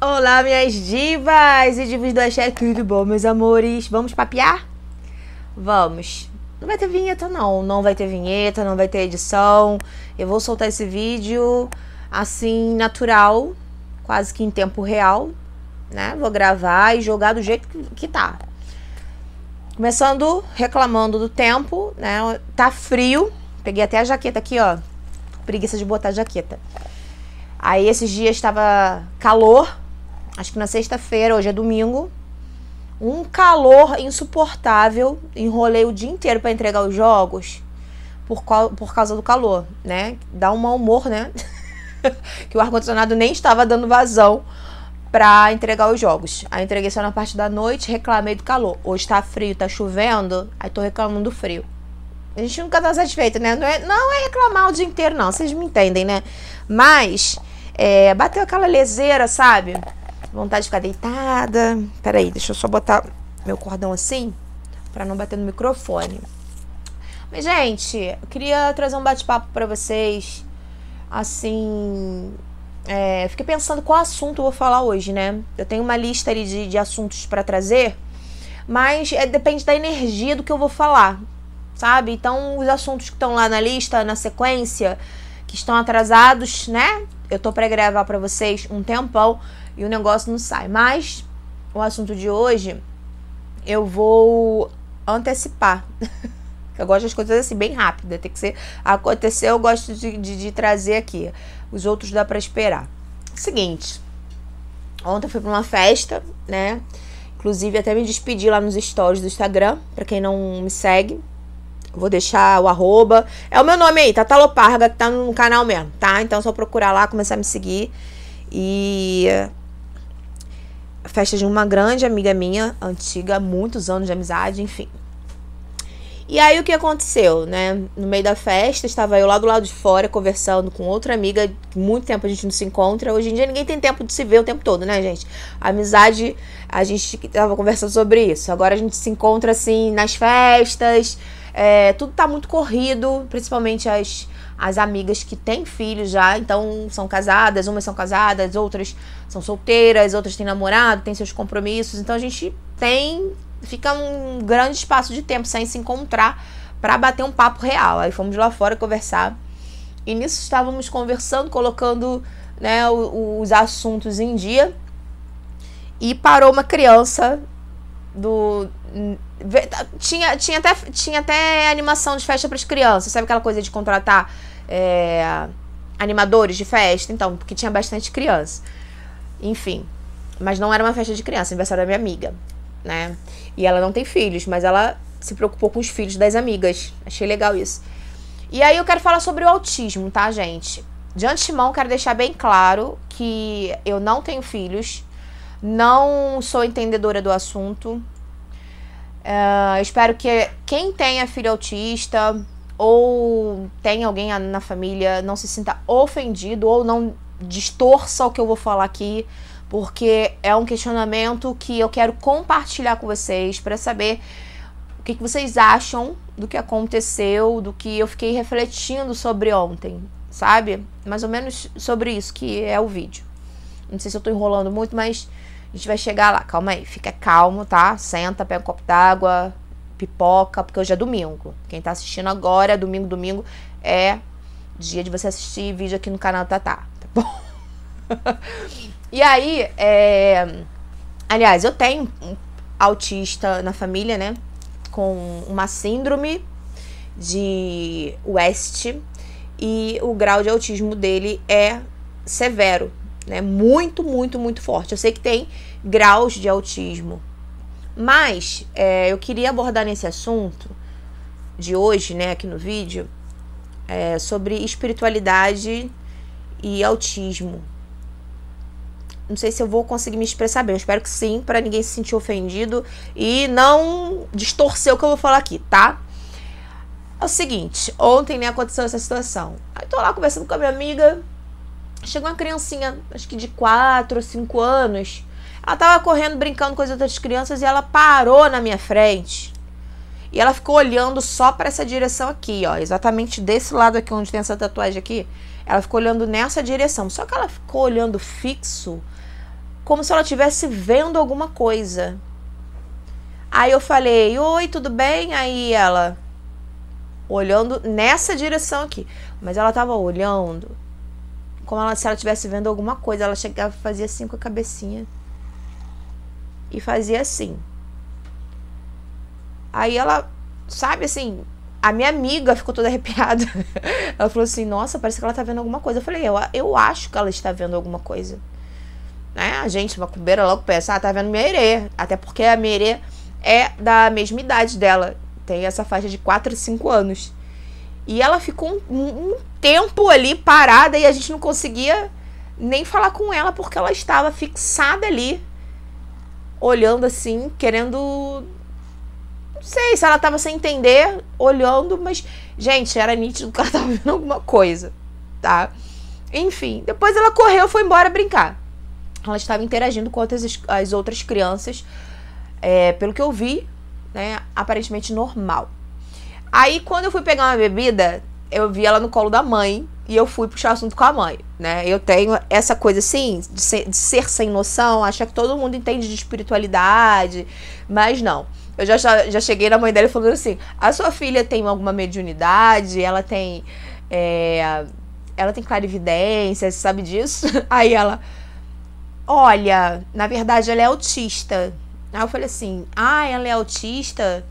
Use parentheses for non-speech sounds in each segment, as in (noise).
Olá, minhas divas e divos do Axé, tudo bom, meus amores? Vamos papiar? Vamos. Não vai ter vinheta, não. Não vai ter vinheta, não vai ter edição. Eu vou soltar esse vídeo assim, natural, quase que em tempo real, né? Vou gravar e jogar do jeito que tá. Começando reclamando do tempo, né? Tá frio. Peguei até a jaqueta aqui, ó. Preguiça de botar a jaqueta. Aí esses dias estava calor, acho que na sexta-feira, hoje é domingo, um calor insuportável. Enrolei o dia inteiro para entregar os jogos por, qual, por causa do calor, né? Dá um mau humor, né? (laughs) que o ar-condicionado nem estava dando vazão para entregar os jogos. Aí entreguei só na parte da noite, reclamei do calor. Hoje tá frio, tá chovendo, aí tô reclamando do frio. A gente nunca tá satisfeito, né? Não é, não é reclamar o dia inteiro, não. Vocês me entendem, né? Mas, é, bateu aquela leseira, sabe? Vontade de ficar deitada. Peraí, deixa eu só botar meu cordão assim para não bater no microfone. Mas, gente, eu queria trazer um bate-papo para vocês. Assim, é, fiquei pensando qual assunto eu vou falar hoje, né? Eu tenho uma lista ali de, de assuntos para trazer, mas é, depende da energia do que eu vou falar, sabe? Então, os assuntos que estão lá na lista, na sequência, que estão atrasados, né? Eu tô para gravar para vocês um tempão e o negócio não sai. Mas o assunto de hoje eu vou antecipar. (laughs) eu gosto das coisas assim, bem rápida. Tem que ser. acontecer eu gosto de, de, de trazer aqui. Os outros dá para esperar. Seguinte. Ontem fui para uma festa, né? Inclusive, até me despedi lá nos stories do Instagram. Pra quem não me segue, vou deixar o arroba. É o meu nome aí, Tataloparga, que tá no canal mesmo, tá? Então é só procurar lá, começar a me seguir. E festa de uma grande amiga minha, antiga, muitos anos de amizade, enfim. E aí o que aconteceu, né? No meio da festa, estava eu lá do lado de fora conversando com outra amiga, muito tempo a gente não se encontra. Hoje em dia ninguém tem tempo de se ver o tempo todo, né, gente? A amizade, a gente tava conversando sobre isso. Agora a gente se encontra assim nas festas. É, tudo tá muito corrido, principalmente as as amigas que têm filhos já, então são casadas, umas são casadas, outras são solteiras, outras têm namorado, têm seus compromissos. Então a gente tem, fica um grande espaço de tempo sem se encontrar para bater um papo real. Aí fomos lá fora conversar. E nisso estávamos conversando, colocando né, os assuntos em dia. E parou uma criança do tá, tinha tinha até tinha até animação de festa para as crianças sabe aquela coisa de contratar é, animadores de festa então porque tinha bastante criança enfim mas não era uma festa de criança aniversário da minha amiga né e ela não tem filhos mas ela se preocupou com os filhos das amigas achei legal isso e aí eu quero falar sobre o autismo tá gente de antemão quero deixar bem claro que eu não tenho filhos não sou entendedora do assunto. Uh, espero que quem tenha filho autista ou tem alguém na família não se sinta ofendido ou não distorça o que eu vou falar aqui, porque é um questionamento que eu quero compartilhar com vocês para saber o que, que vocês acham do que aconteceu, do que eu fiquei refletindo sobre ontem, sabe? Mais ou menos sobre isso que é o vídeo. Não sei se eu tô enrolando muito, mas a gente vai chegar lá, calma aí, fica calmo, tá? Senta, pega um copo d'água, pipoca, porque hoje é domingo. Quem tá assistindo agora, domingo, domingo, é dia de você assistir vídeo aqui no canal Tatá, tá bom? (laughs) e aí, é... aliás, eu tenho um autista na família, né? Com uma síndrome de West e o grau de autismo dele é severo né? Muito, muito, muito forte. Eu sei que tem graus de autismo, mas é, eu queria abordar nesse assunto de hoje, né, aqui no vídeo, é, sobre espiritualidade e autismo. Não sei se eu vou conseguir me expressar bem, eu espero que sim, para ninguém se sentir ofendido e não distorcer o que eu vou falar aqui, tá? É o seguinte, ontem né, aconteceu essa situação. Aí tô lá conversando com a minha amiga, Chegou uma criancinha, acho que de 4 ou 5 anos. Ela tava correndo, brincando com as outras crianças e ela parou na minha frente. E ela ficou olhando só para essa direção aqui, ó, exatamente desse lado aqui onde tem essa tatuagem aqui. Ela ficou olhando nessa direção, só que ela ficou olhando fixo, como se ela estivesse vendo alguma coisa. Aí eu falei: "Oi, tudo bem?" Aí ela olhando nessa direção aqui, mas ela tava olhando como ela, se ela estivesse vendo alguma coisa. Ela chegava e fazia assim com a cabecinha. E fazia assim. Aí ela, sabe assim, a minha amiga ficou toda (laughs) arrepiada. ela falou assim: Nossa, parece que ela tá vendo alguma coisa. Eu falei: Eu, eu acho que ela está vendo alguma coisa. Né? A gente, uma cubeira logo pensa: Ah, tá vendo minha herê. Até porque a minha herê é da mesma idade dela. Tem essa faixa de 4, 5 anos. E ela ficou um, um tempo ali parada e a gente não conseguia nem falar com ela porque ela estava fixada ali, olhando assim, querendo não sei se ela tava sem entender, olhando, mas, gente, era nítido que ela estava (laughs) vendo alguma coisa, tá? Enfim, depois ela correu foi embora brincar. Ela estava interagindo com outras, as outras crianças, é, pelo que eu vi, né? Aparentemente normal. Aí quando eu fui pegar uma bebida, eu vi ela no colo da mãe e eu fui puxar assunto com a mãe, né? Eu tenho essa coisa assim, de ser, de ser sem noção, achar que todo mundo entende de espiritualidade, mas não. Eu já, já cheguei na mãe dela falando assim: a sua filha tem alguma mediunidade? Ela tem. É, ela tem clarividência, você sabe disso? (laughs) Aí ela, olha, na verdade ela é autista. Aí eu falei assim: ah, ela é autista?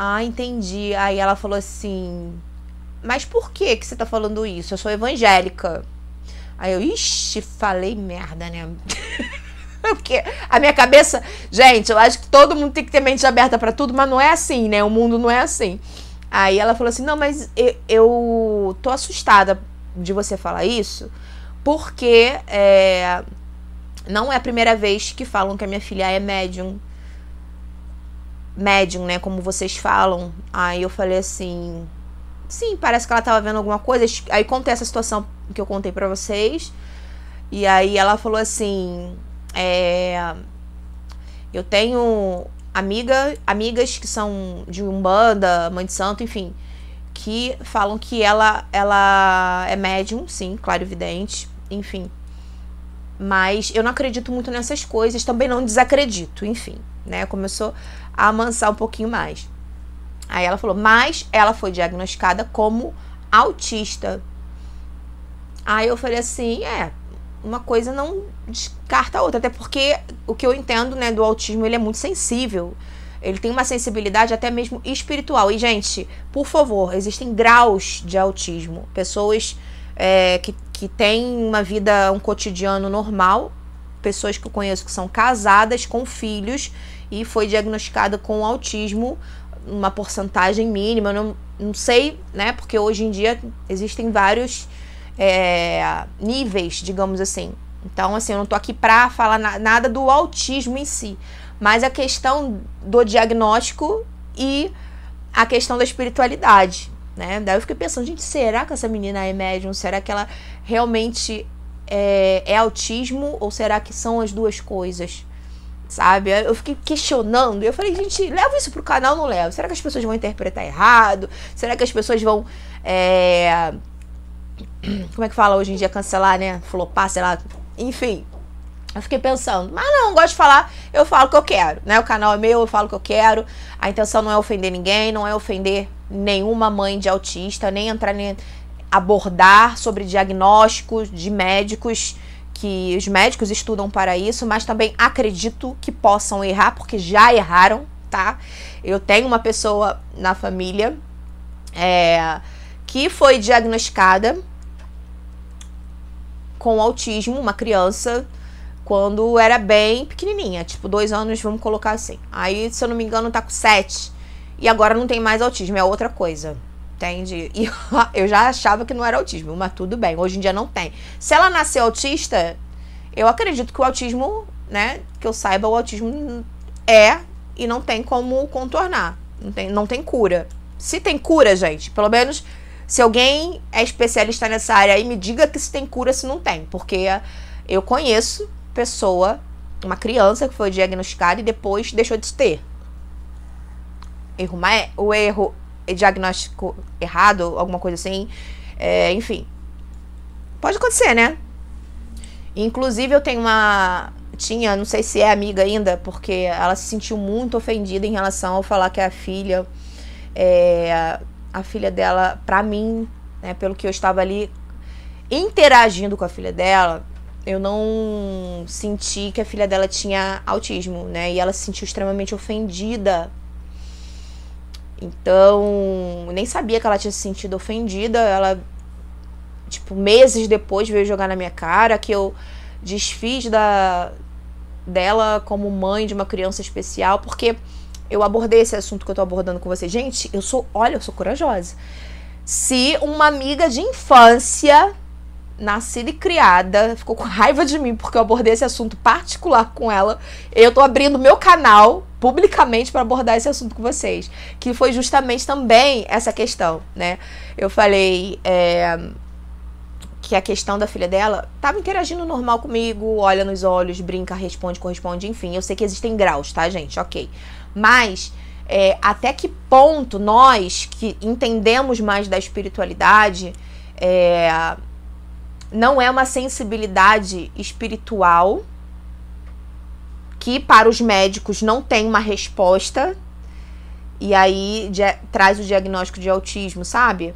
Ah, entendi. Aí ela falou assim: Mas por que, que você tá falando isso? Eu sou evangélica. Aí eu, ixi, falei merda, né? (laughs) Porque a minha cabeça. Gente, eu acho que todo mundo tem que ter mente aberta para tudo, mas não é assim, né? O mundo não é assim. Aí ela falou assim: Não, mas eu, eu tô assustada de você falar isso, porque é, não é a primeira vez que falam que a minha filha é médium médium, né? Como vocês falam. Aí eu falei assim. Sim, parece que ela tava vendo alguma coisa. Aí contei essa situação que eu contei para vocês. E aí ela falou assim. É, eu tenho amiga, amigas que são de Umbanda, Mãe de Santo, enfim, que falam que ela, ela é médium, sim, claro, evidente, enfim. Mas eu não acredito muito nessas coisas, também não desacredito, enfim né? Começou a amansar um pouquinho mais. Aí ela falou, mas ela foi diagnosticada como autista. Aí eu falei assim, é, uma coisa não descarta a outra, até porque o que eu entendo, né, do autismo, ele é muito sensível. Ele tem uma sensibilidade até mesmo espiritual. E, gente, por favor, existem graus de autismo. Pessoas é, que, que têm uma vida, um cotidiano normal, pessoas que eu conheço que são casadas com filhos e foi diagnosticada com autismo, uma porcentagem mínima, eu não, não sei, né? Porque hoje em dia existem vários é, níveis, digamos assim. Então, assim, eu não tô aqui pra falar na, nada do autismo em si, mas a questão do diagnóstico e a questão da espiritualidade, né? Daí eu fiquei pensando, gente, será que essa menina é médium? Será que ela realmente é, é autismo ou será que são as duas coisas? sabe? Eu fiquei questionando. Eu falei, gente, leva isso pro canal ou não leva? Será que as pessoas vão interpretar errado? Será que as pessoas vão. É... (clears throat) Como é que fala hoje em dia? Cancelar, né? Flopar, sei lá. Enfim. Eu fiquei pensando, mas não, gosto de falar, eu falo o que eu quero, né? O canal é meu, eu falo o que eu quero. A intenção não é ofender ninguém, não é ofender nenhuma mãe de autista, nem entrar abordar sobre diagnósticos de médicos que os médicos estudam para isso, mas também acredito que possam errar porque já erraram, tá? Eu tenho uma pessoa na família é, que foi diagnosticada com autismo, uma criança, quando era bem pequenininha, tipo dois anos, vamos colocar assim. Aí, se eu não me engano, tá com sete. E agora não tem mais autismo, é outra coisa. Entende? (laughs) E eu já achava que não era autismo, mas tudo bem. Hoje em dia não tem. Se ela nascer autista, eu acredito que o autismo, né? Que eu saiba, o autismo é e não tem como contornar. Não tem, não tem cura. Se tem cura, gente, pelo menos se alguém é especialista nessa área aí, me diga que se tem cura, se não tem. Porque eu conheço pessoa, uma criança que foi diagnosticada e depois deixou de ter. Erro, o erro é diagnóstico errado, alguma coisa assim. É, enfim. Pode acontecer, né? Inclusive, eu tenho uma. Tinha, não sei se é amiga ainda, porque ela se sentiu muito ofendida em relação ao falar que a filha. É, a filha dela, pra mim, né, pelo que eu estava ali interagindo com a filha dela, eu não senti que a filha dela tinha autismo, né? E ela se sentiu extremamente ofendida então, nem sabia que ela tinha se sentido ofendida. Ela, tipo, meses depois veio jogar na minha cara que eu desfiz da dela como mãe de uma criança especial, porque eu abordei esse assunto que eu tô abordando com você. Gente, eu sou, olha, eu sou corajosa. Se uma amiga de infância, nascida e criada, ficou com raiva de mim porque eu abordei esse assunto particular com ela, eu tô abrindo meu canal publicamente para abordar esse assunto com vocês, que foi justamente também essa questão, né? Eu falei é, que a questão da filha dela estava interagindo normal comigo, olha nos olhos, brinca, responde, corresponde, enfim. Eu sei que existem graus, tá, gente? Ok. Mas é, até que ponto nós que entendemos mais da espiritualidade é, não é uma sensibilidade espiritual que para os médicos não tem uma resposta e aí traz o diagnóstico de autismo, sabe?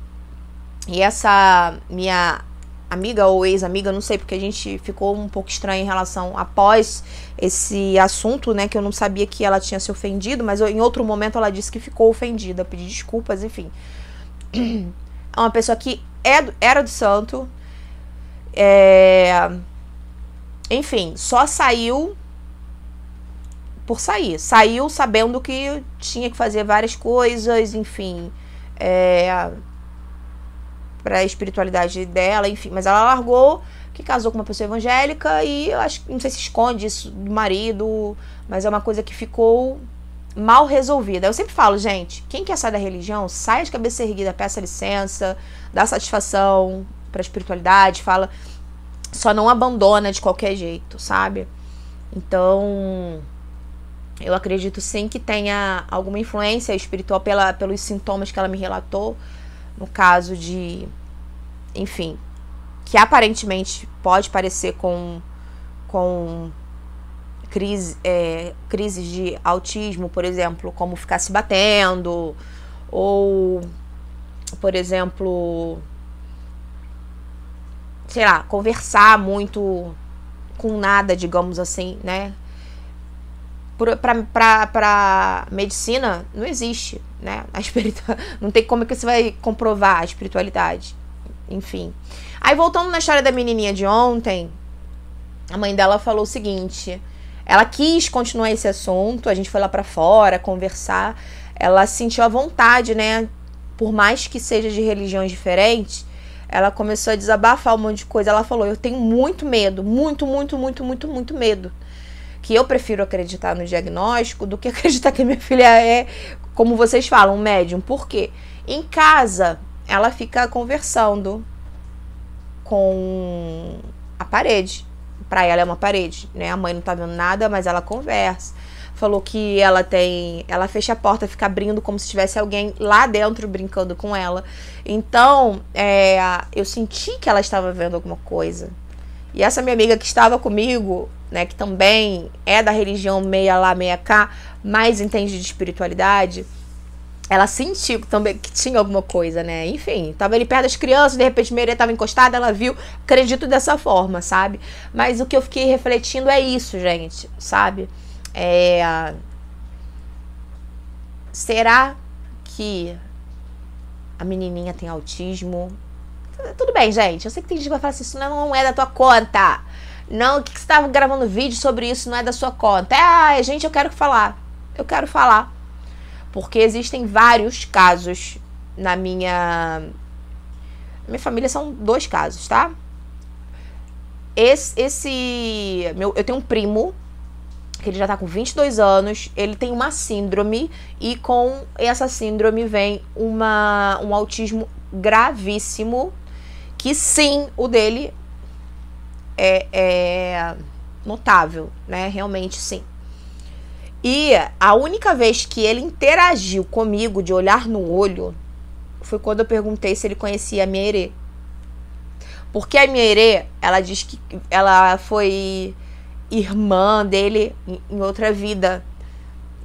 E essa minha amiga ou ex-amiga, não sei, porque a gente ficou um pouco estranho em relação após esse assunto, né? Que eu não sabia que ela tinha se ofendido, mas eu, em outro momento ela disse que ficou ofendida, pedi desculpas, enfim. É uma pessoa que é, era do santo, é, enfim, só saiu por sair. Saiu sabendo que tinha que fazer várias coisas, enfim, é, para a espiritualidade dela, enfim. Mas ela largou, que casou com uma pessoa evangélica e eu acho, não sei se esconde isso do marido, mas é uma coisa que ficou mal resolvida. Eu sempre falo, gente, quem quer sair da religião, sai de cabeça erguida, peça licença, dá satisfação para a espiritualidade, fala, só não abandona de qualquer jeito, sabe? Então, eu acredito sim que tenha alguma influência espiritual pela, pelos sintomas que ela me relatou. No caso de. Enfim. Que aparentemente pode parecer com. com crise, é, crises de autismo, por exemplo, como ficar se batendo, ou, por exemplo, sei lá, conversar muito com nada, digamos assim, né? para medicina não existe, né? A espiritual... (laughs) Não tem como é que você vai comprovar a espiritualidade. Enfim. Aí voltando na história da menininha de ontem, a mãe dela falou o seguinte: ela quis continuar esse assunto, a gente foi lá para fora conversar, ela sentiu a vontade, né? Por mais que seja de religiões diferentes, ela começou a desabafar um monte de coisa. Ela falou: "Eu tenho muito medo, muito, muito, muito, muito, muito medo que eu prefiro acreditar no diagnóstico do que (laughs) acreditar que minha filha é, como vocês falam, um médium. Por quê? Em casa, ela fica conversando com a parede. Para ela é uma parede, né? A mãe não tá vendo nada, mas ela conversa. Falou que ela tem. Ela fecha a porta, fica abrindo como se tivesse alguém lá dentro brincando com ela. Então, é, eu senti que ela estava vendo alguma coisa. E essa minha amiga que estava comigo, né, que também é da religião meia lá, meia cá, mas entende de espiritualidade, ela sentiu também que tinha alguma coisa, né? Enfim, tava ali perto das crianças, de repente Merê tava encostada, ela viu, acredito dessa forma, sabe? Mas o que eu fiquei refletindo é isso, gente, sabe? É... Será que a menininha tem autismo? Tudo bem, gente. Eu sei que tem gente que vai falar assim, isso não é da tua conta. Não, que, que você estava gravando vídeo sobre isso, não é da sua conta. É, gente, eu quero falar. Eu quero falar. Porque existem vários casos na minha. Na minha família são dois casos, tá? Esse. esse meu, eu tenho um primo que ele já tá com 22 anos, ele tem uma síndrome e com essa síndrome vem uma, um autismo gravíssimo, que sim, o dele é, é notável, né? Realmente sim. E a única vez que ele interagiu comigo de olhar no olho foi quando eu perguntei se ele conhecia a minha herê. Porque a minha herê, ela diz que ela foi irmã dele em outra vida,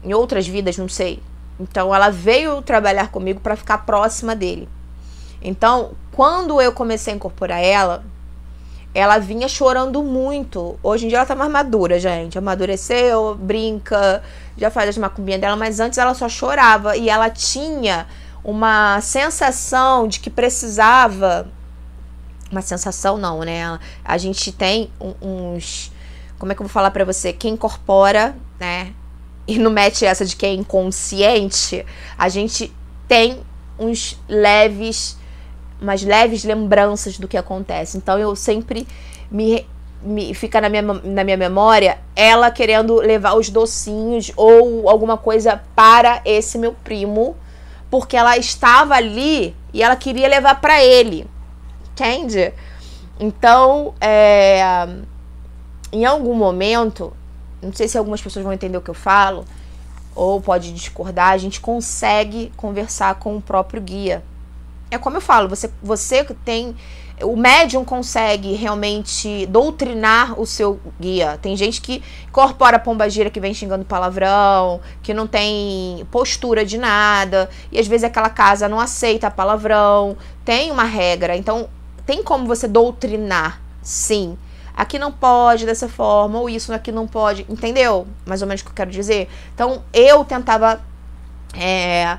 em outras vidas, não sei. Então ela veio trabalhar comigo para ficar próxima dele. Então, quando eu comecei a incorporar ela, ela vinha chorando muito. Hoje em dia ela tá mais madura, gente. Amadureceu, brinca, já faz as macumbinhas dela, mas antes ela só chorava e ela tinha uma sensação de que precisava. Uma sensação, não, né? A gente tem uns. Como é que eu vou falar para você? Quem incorpora, né? E não mete essa de quem é inconsciente, a gente tem uns leves umas leves lembranças do que acontece. Então eu sempre me, me fica na minha, na minha memória ela querendo levar os docinhos ou alguma coisa para esse meu primo, porque ela estava ali e ela queria levar para ele. Entende? Então, é, em algum momento, não sei se algumas pessoas vão entender o que eu falo ou pode discordar, a gente consegue conversar com o próprio guia é como eu falo, você, você tem. O médium consegue realmente doutrinar o seu guia. Tem gente que incorpora pombagira que vem xingando palavrão, que não tem postura de nada, e às vezes aquela casa não aceita palavrão. Tem uma regra. Então, tem como você doutrinar, sim aqui não pode dessa forma, ou isso aqui não pode, entendeu? Mais ou menos o que eu quero dizer. Então, eu tentava é,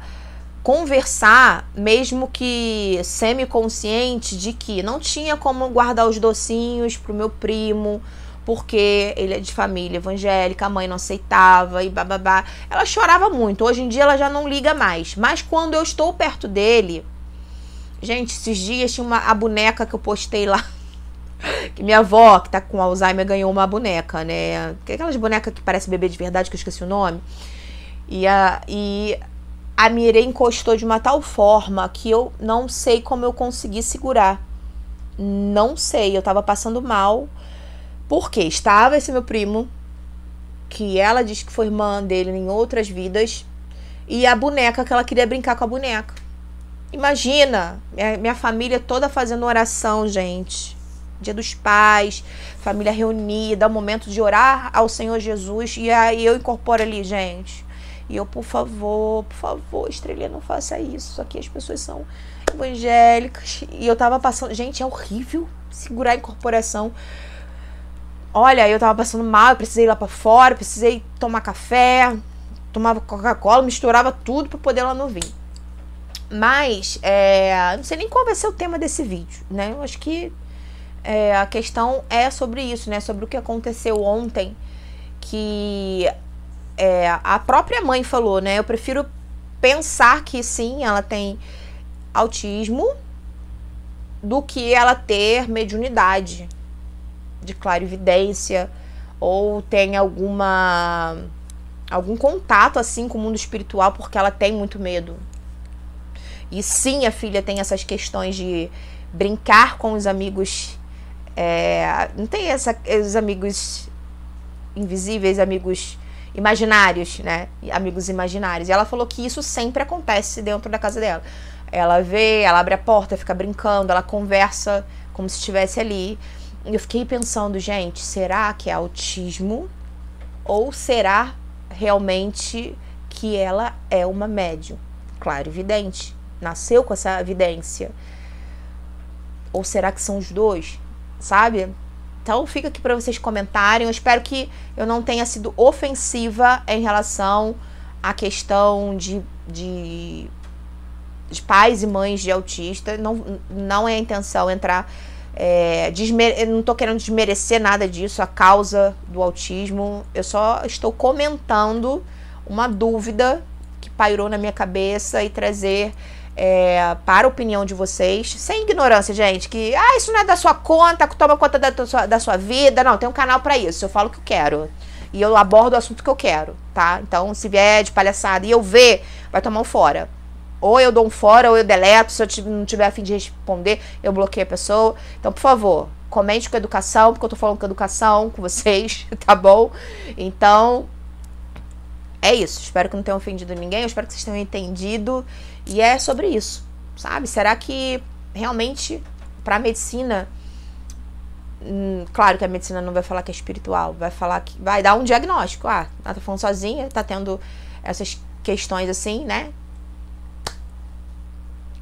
conversar, mesmo que semi-consciente, de que não tinha como guardar os docinhos pro meu primo, porque ele é de família evangélica, a mãe não aceitava e bababá. Ela chorava muito, hoje em dia ela já não liga mais. Mas quando eu estou perto dele. Gente, esses dias tinha uma, a boneca que eu postei lá (laughs) que minha avó, que tá com Alzheimer, ganhou uma boneca, né? Aquelas bonecas que parece bebê de verdade, que eu esqueci o nome. E, a, e a mira encostou de uma tal forma que eu não sei como eu consegui segurar. Não sei, eu tava passando mal. Porque estava esse meu primo, que ela diz que foi irmã dele em outras vidas, e a boneca que ela queria brincar com a boneca. Imagina, minha família toda fazendo oração, gente. Dia dos pais, família reunida, o momento de orar ao Senhor Jesus, e aí eu incorporo ali, gente e eu, por favor, por favor, estrelinha, não faça isso. Aqui as pessoas são evangélicas. E eu tava passando. Gente, é horrível segurar a incorporação. Olha, eu tava passando mal, eu precisei ir lá para fora, precisei tomar café, tomava Coca-Cola, misturava tudo para poder lá no vinho. Mas, é, não sei nem qual vai ser o tema desse vídeo, né? Eu acho que é, a questão é sobre isso, né? Sobre o que aconteceu ontem, que é, a própria mãe falou, né? Eu prefiro pensar que sim, ela tem autismo do que ela ter mediunidade de clarividência ou tem alguma algum contato assim com o mundo espiritual porque ela tem muito medo. E sim, a filha tem essas questões de brincar com os amigos. É, não tem essa, os amigos invisíveis, amigos imaginários, né? Amigos imaginários. E ela falou que isso sempre acontece dentro da casa dela. Ela vê, ela abre a porta, fica brincando, ela conversa como se estivesse ali. E eu fiquei pensando, gente, será que é autismo? Ou será realmente que ela é uma médium? Claro, evidente. Nasceu com essa evidência. Ou será que são os dois? Sabe? Então fica aqui para vocês comentarem. Eu espero que eu não tenha sido ofensiva em relação à questão de, de, de pais e mães de autista. Não, não é a intenção entrar. É, desmere... não estou querendo desmerecer nada disso, a causa do autismo. Eu só estou comentando uma dúvida que pairou na minha cabeça e trazer é, para a opinião de vocês, sem ignorância, gente, que ah, isso não é da sua conta, toma conta da, sua, da sua vida. Não, tem um canal para isso. Eu falo o que eu quero. E eu abordo o assunto que eu quero, tá? Então, se vier de palhaçada e eu ver, vai tomar um fora. Ou eu dou um fora, ou eu deleto. Se eu não tiver a fim de responder, eu bloqueio a pessoa. Então, por favor, comente com educação, porque eu tô falando com educação com vocês, (laughs) tá bom? Então, é isso. Espero que não tenham ofendido ninguém. Eu espero que vocês tenham entendido. E é sobre isso, sabe? Será que realmente para a medicina hum, claro que a medicina não vai falar que é espiritual, vai falar que vai dar um diagnóstico, ah, ela tá falando sozinha, tá tendo essas questões assim, né?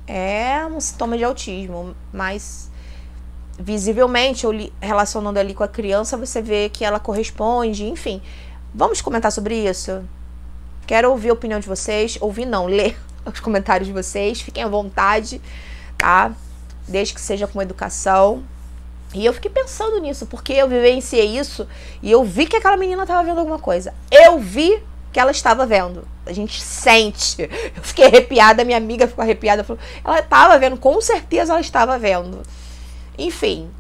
É um sintoma de autismo, mas visivelmente, relacionando ali com a criança, você vê que ela corresponde, enfim. Vamos comentar sobre isso? Quero ouvir a opinião de vocês, ouvir não, ler os comentários de vocês. Fiquem à vontade, tá? Desde que seja com educação. E eu fiquei pensando nisso, porque eu vivenciei isso e eu vi que aquela menina estava vendo alguma coisa. Eu vi que ela estava vendo. A gente sente. Eu fiquei arrepiada, minha amiga ficou arrepiada. Falou, ela estava vendo, com certeza ela estava vendo. Enfim,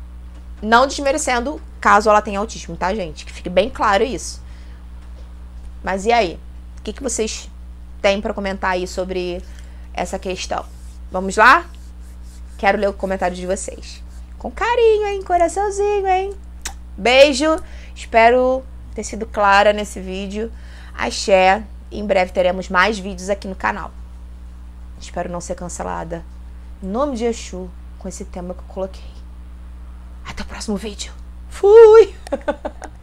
não desmerecendo caso ela tenha autismo, tá, gente? Que fique bem claro isso. Mas e aí? O que, que vocês tem para comentar aí sobre essa questão. Vamos lá? Quero ler o comentário de vocês. Com carinho, hein? Coraçãozinho, hein? Beijo. Espero ter sido clara nesse vídeo. Axé. Em breve teremos mais vídeos aqui no canal. Espero não ser cancelada. Em nome de Exu, com esse tema que eu coloquei. Até o próximo vídeo. Fui! (laughs)